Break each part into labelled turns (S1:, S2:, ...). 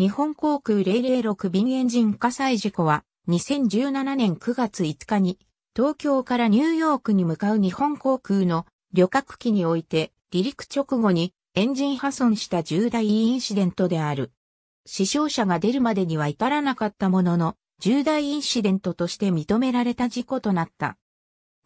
S1: 日本航空006便エンジン火災事故は2017年9月5日に東京からニューヨークに向かう日本航空の旅客機において離陸直後にエンジン破損した重大インシデントである。死傷者が出るまでには至らなかったものの重大インシデントとして認められた事故となった。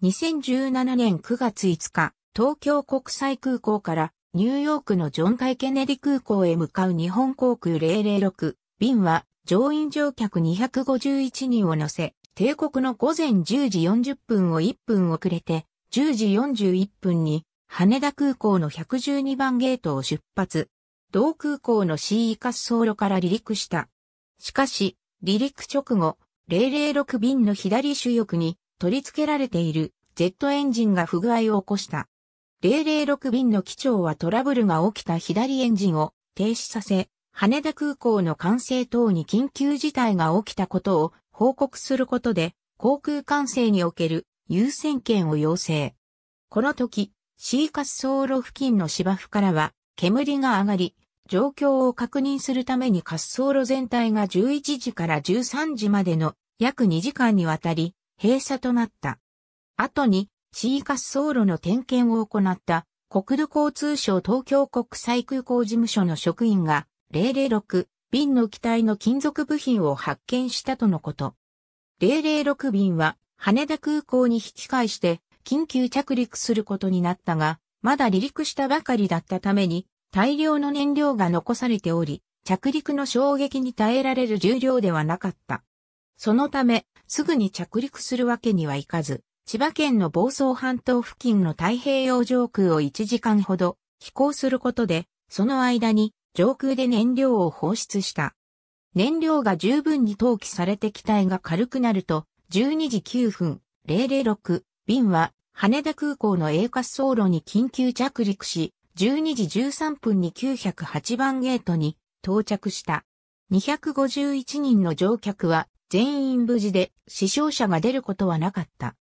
S1: 2017年9月5日、東京国際空港からニューヨークのジョン・カイ・ケネディ空港へ向かう日本航空006便は乗員乗客251人を乗せ、帝国の午前10時40分を1分遅れて、10時41分に羽田空港の112番ゲートを出発。同空港の C 滑走路から離陸した。しかし、離陸直後、006便の左主翼に取り付けられているジェットエンジンが不具合を起こした。006便の機長はトラブルが起きた左エンジンを停止させ、羽田空港の管制等に緊急事態が起きたことを報告することで、航空管制における優先権を要請。この時、シーカス走路付近の芝生からは煙が上がり、状況を確認するために滑走路全体が11時から13時までの約2時間にわたり閉鎖となった。後に地カス走路の点検を行った国土交通省東京国際空港事務所の職員が006便の機体の金属部品を発見したとのこと。006便は羽田空港に引き返して緊急着陸することになったが、まだ離陸したばかりだったために大量の燃料が残されており、着陸の衝撃に耐えられる重量ではなかった。そのため、すぐに着陸するわけにはいかず、千葉県の房総半島付近の太平洋上空を1時間ほど飛行することで、その間に上空で燃料を放出した。燃料が十分に投棄されて機体が軽くなると、12時9分006便は羽田空港の A 滑走路に緊急着陸し、12時13分に908番ゲートに到着した。251人の乗客は全員無事で死傷者が出ることはなかった。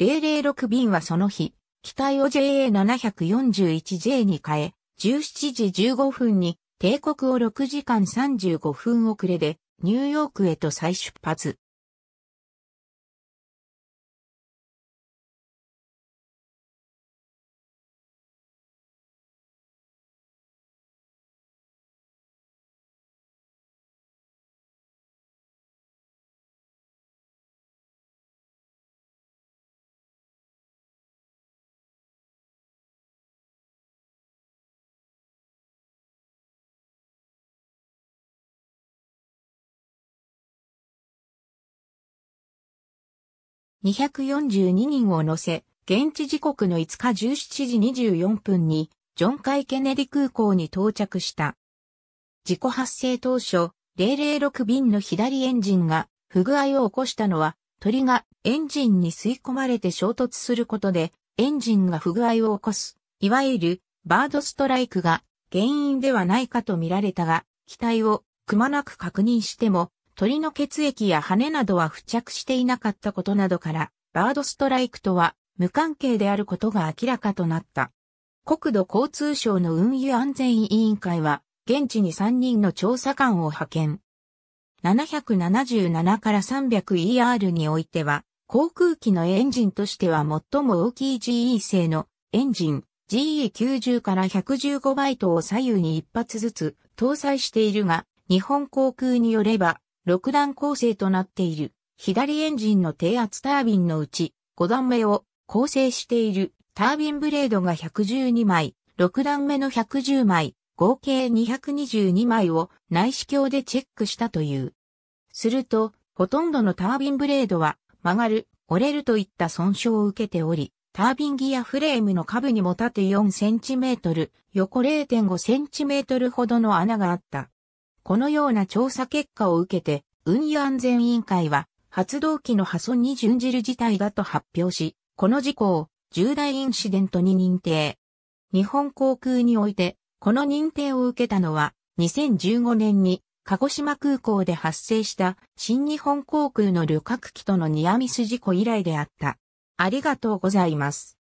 S1: 006便はその日、機体を JA741J に変え、17時15分に、帝国を6時間35分遅れで、ニューヨークへと再出発。242人を乗せ、現地時刻の5日17時24分に、ジョン・カイ・ケネディ空港に到着した。事故発生当初、006便の左エンジンが不具合を起こしたのは、鳥がエンジンに吸い込まれて衝突することで、エンジンが不具合を起こす、いわゆるバードストライクが原因ではないかと見られたが、機体をくまなく確認しても、鳥の血液や羽などは付着していなかったことなどから、バードストライクとは無関係であることが明らかとなった。国土交通省の運輸安全委員会は、現地に3人の調査官を派遣。777から 300ER においては、航空機のエンジンとしては最も大きい GE 製のエンジン GE90 から115バイトを左右に一発ずつ搭載しているが、日本航空によれば6段構成となっている、左エンジンの低圧タービンのうち、5段目を構成しているタービンブレードが112枚、6段目の110枚、合計222枚を内視鏡でチェックしたという。すると、ほとんどのタービンブレードは曲がる、折れるといった損傷を受けており、タービンギアフレームの下部にも縦4センチメートル、横0.5センチメートルほどの穴があった。このような調査結果を受けて、運輸安全委員会は、発動機の破損に準じる事態だと発表し、この事故を重大インシデントに認定。日本航空において、この認定を受けたのは、2015年に鹿児島空港で発生した新日本航空の旅客機とのニアミス事故以来であった。ありがとうございます。